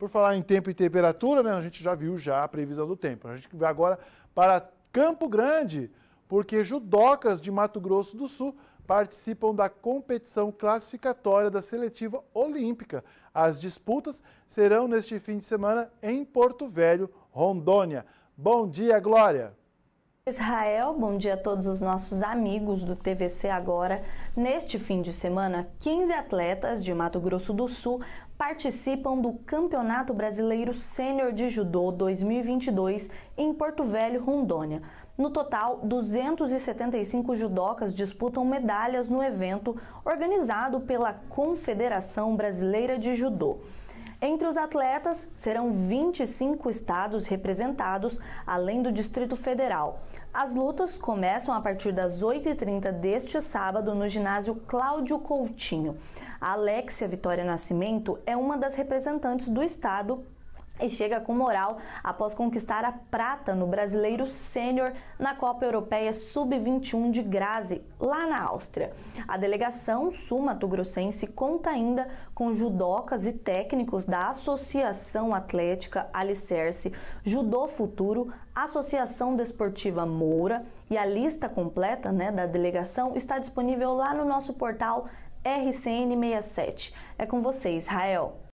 Por falar em tempo e temperatura, né, a gente já viu já a previsão do tempo. A gente vai agora para Campo Grande, porque judocas de Mato Grosso do Sul participam da competição classificatória da seletiva olímpica. As disputas serão neste fim de semana em Porto Velho, Rondônia. Bom dia, Glória! Israel, bom dia a todos os nossos amigos do TVC Agora. Neste fim de semana, 15 atletas de Mato Grosso do Sul participam do Campeonato Brasileiro Sênior de Judô 2022 em Porto Velho, Rondônia. No total, 275 judocas disputam medalhas no evento organizado pela Confederação Brasileira de Judô. Entre os atletas, serão 25 estados representados, além do Distrito Federal. As lutas começam a partir das 8h30 deste sábado no ginásio Cláudio Coutinho. A Alexia Vitória Nascimento é uma das representantes do estado e chega com moral após conquistar a prata no Brasileiro Sênior na Copa Europeia Sub-21 de Graze, lá na Áustria. A delegação sul-mato-grossense conta ainda com judocas e técnicos da Associação Atlética Alicerce, Judô Futuro, Associação Desportiva Moura e a lista completa né, da delegação está disponível lá no nosso portal RCN67. É com você, Israel.